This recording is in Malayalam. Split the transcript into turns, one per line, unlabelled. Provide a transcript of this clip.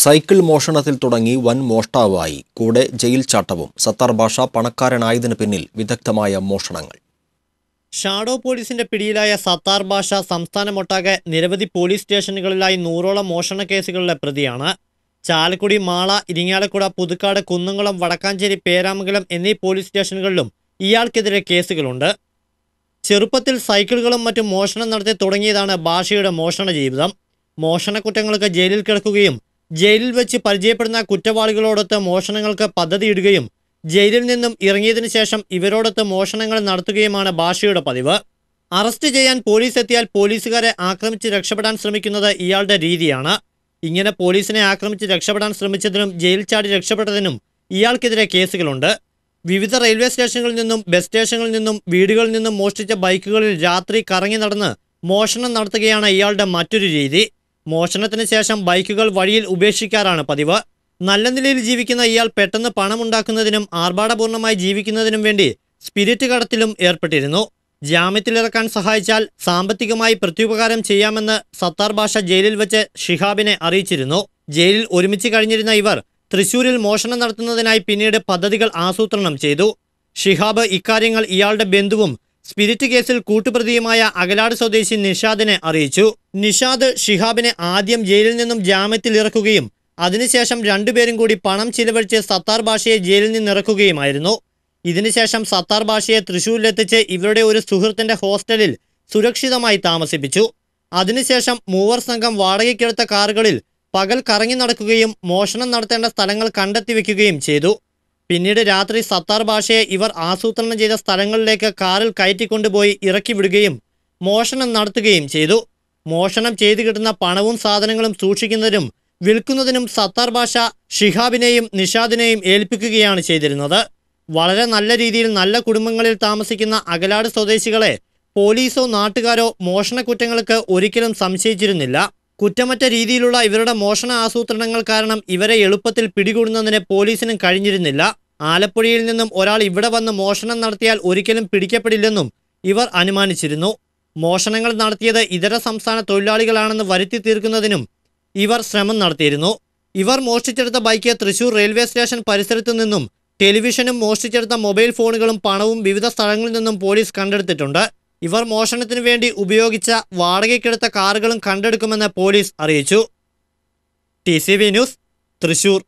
സൈക്കിൾ മോഷണത്തിൽ തുടങ്ങി വൻ മോഷ്ടാവായി കൂടെ ജയിൽ ചാട്ടവും സത്താർ ഭാഷ പണക്കാരനായതിനു പിന്നിൽ വിദഗ്ധമായ മോഷണങ്ങൾ ഷാഡോ പോലീസിന്റെ പിടിയിലായ സത്താർ ഭാഷ സംസ്ഥാനമൊട്ടാകെ നിരവധി പോലീസ് സ്റ്റേഷനുകളിലായി നൂറോളം മോഷണ കേസുകളിലെ പ്രതിയാണ് ചാലക്കുടി മാള ഇരിങ്ങാലക്കുട പുതുക്കാട് കുന്നംകുളം വടക്കാഞ്ചേരി പേരാമംഗലം എന്നീ പോലീസ് സ്റ്റേഷനുകളിലും ഇയാൾക്കെതിരെ കേസുകളുണ്ട് ചെറുപ്പത്തിൽ സൈക്കിളുകളും മറ്റും മോഷണം നടത്തി തുടങ്ങിയതാണ് ഭാഷയുടെ മോഷണ ജീവിതം മോഷണക്കുറ്റങ്ങൾക്ക് ജയിലിൽ കിടക്കുകയും ജയിലിൽ വെച്ച് പരിചയപ്പെടുന്ന കുറ്റവാളികളോടൊത്ത് മോഷണങ്ങൾക്ക് പദ്ധതിയിടുകയും ജയിലിൽ നിന്നും ഇറങ്ങിയതിനു ശേഷം ഇവരോടൊത്ത് മോഷണങ്ങൾ നടത്തുകയുമാണ് ഭാഷയുടെ പതിവ് അറസ്റ്റ് ചെയ്യാൻ പോലീസ് എത്തിയാൽ പോലീസുകാരെ ആക്രമിച്ച് രക്ഷപ്പെടാൻ ശ്രമിക്കുന്നത് ഇയാളുടെ രീതിയാണ് ഇങ്ങനെ പോലീസിനെ ആക്രമിച്ച് രക്ഷപ്പെടാൻ ശ്രമിച്ചതിനും ജയിൽ ചാടി രക്ഷപ്പെട്ടതിനും ഇയാൾക്കെതിരെ കേസുകളുണ്ട് വിവിധ റെയിൽവേ സ്റ്റേഷനുകളിൽ നിന്നും ബസ് സ്റ്റേഷനുകളിൽ നിന്നും വീടുകളിൽ നിന്നും മോഷ്ടിച്ച ബൈക്കുകളിൽ രാത്രി കറങ്ങി നടന്ന് മോഷണം നടത്തുകയാണ് ഇയാളുടെ മറ്റൊരു രീതി മോഷണത്തിന് ശേഷം ബൈക്കുകൾ വഴിയിൽ ഉപേക്ഷിക്കാറാണ് പതിവ് നല്ല നിലയിൽ ജീവിക്കുന്ന ഇയാൾ പെട്ടെന്ന് പണമുണ്ടാക്കുന്നതിനും ആർഭാടപൂർണമായി ജീവിക്കുന്നതിനും വേണ്ടി സ്പിരിറ്റ് കടത്തിലും ഏർപ്പെട്ടിരുന്നു ജാമ്യത്തിലിറക്കാൻ സഹായിച്ചാൽ സാമ്പത്തികമായി പ്രത്യുപകാരം ചെയ്യാമെന്ന് സത്താർ ഭാഷ ജയിലിൽ വെച്ച് ഷിഹാബിനെ അറിയിച്ചിരുന്നു ജയിലിൽ ഒരുമിച്ച് കഴിഞ്ഞിരുന്ന ഇവർ തൃശൂരിൽ മോഷണം നടത്തുന്നതിനായി പിന്നീട് പദ്ധതികൾ ആസൂത്രണം ചെയ്തു ഷിഹാബ് ഇക്കാര്യങ്ങൾ ഇയാളുടെ ബന്ധുവും സ്പിരിറ്റ് കേസിൽ കൂട്ടുപ്രതിയുമായ അകലാട് സ്വദേശി നിഷാദിനെ അറിയിച്ചു നിഷാദ് ഷിഹാബിനെ ആദ്യം ജയിലിൽ നിന്നും ജാമ്യത്തിൽ ഇറക്കുകയും അതിനുശേഷം രണ്ടുപേരും കൂടി പണം ചിലവഴിച്ച് സത്താർ ഭാഷയെ ജയിലിൽ നിന്നിറക്കുകയുമായിരുന്നു ഇതിനുശേഷം സത്താർ ഭാഷയെ തൃശൂരിലെത്തിച്ച് ഇവരുടെ ഒരു സുഹൃത്തിന്റെ ഹോസ്റ്റലിൽ സുരക്ഷിതമായി താമസിപ്പിച്ചു അതിനുശേഷം മൂവർ സംഘം വാടകയ്ക്കെടുത്ത കാറുകളിൽ പകൽ കറങ്ങി നടക്കുകയും മോഷണം നടത്തേണ്ട സ്ഥലങ്ങൾ കണ്ടെത്തി വയ്ക്കുകയും ചെയ്തു പിന്നീട് രാത്രി സത്താർ ഭാഷയെ ഇവർ ആസൂത്രണം ചെയ്ത സ്ഥലങ്ങളിലേക്ക് കാറിൽ കയറ്റിക്കൊണ്ടുപോയി ഇറക്കി വിടുകയും മോഷണം നടത്തുകയും ചെയ്തു മോഷണം ചെയ്തു കിട്ടുന്ന പണവും സാധനങ്ങളും സൂക്ഷിക്കുന്നതിനും വിൽക്കുന്നതിനും സത്താർ ഭാഷ ഷിഹാബിനെയും നിഷാദിനെയും ഏൽപ്പിക്കുകയാണ് ചെയ്തിരുന്നത് വളരെ നല്ല രീതിയിൽ നല്ല കുടുംബങ്ങളിൽ താമസിക്കുന്ന അകലാട് സ്വദേശികളെ പോലീസോ നാട്ടുകാരോ മോഷണക്കുറ്റങ്ങൾക്ക് ഒരിക്കലും സംശയിച്ചിരുന്നില്ല കുറ്റമറ്റ രീതിയിലുള്ള ഇവരുടെ മോഷണ ആസൂത്രണങ്ങൾ കാരണം ഇവരെ എളുപ്പത്തിൽ പിടികൂടുന്നതിന് പോലീസിനും കഴിഞ്ഞിരുന്നില്ല ആലപ്പുഴയിൽ നിന്നും ഒരാൾ ഇവിടെ വന്ന് മോഷണം നടത്തിയാൽ ഒരിക്കലും പിടിക്കപ്പെടില്ലെന്നും ഇവർ അനുമാനിച്ചിരുന്നു മോഷണങ്ങൾ നടത്തിയത് ഇതര സംസ്ഥാന തൊഴിലാളികളാണെന്ന് വരുത്തി തീർക്കുന്നതിനും ഇവർ ശ്രമം നടത്തിയിരുന്നു ഇവർ മോഷ്ടിച്ചെടുത്ത ബൈക്ക് തൃശൂർ റെയിൽവേ സ്റ്റേഷൻ പരിസരത്തു നിന്നും ടെലിവിഷനും മോഷ്ടിച്ചെടുത്ത മൊബൈൽ ഫോണുകളും പണവും വിവിധ സ്ഥലങ്ങളിൽ നിന്നും പോലീസ് കണ്ടെടുത്തിട്ടുണ്ട് ഇവർ മോഷണത്തിനു വേണ്ടി ഉപയോഗിച്ച വാടകയ്ക്കെടുത്ത കാറുകളും കണ്ടെടുക്കുമെന്ന് പോലീസ് അറിയിച്ചു ടി ന്യൂസ് തൃശൂർ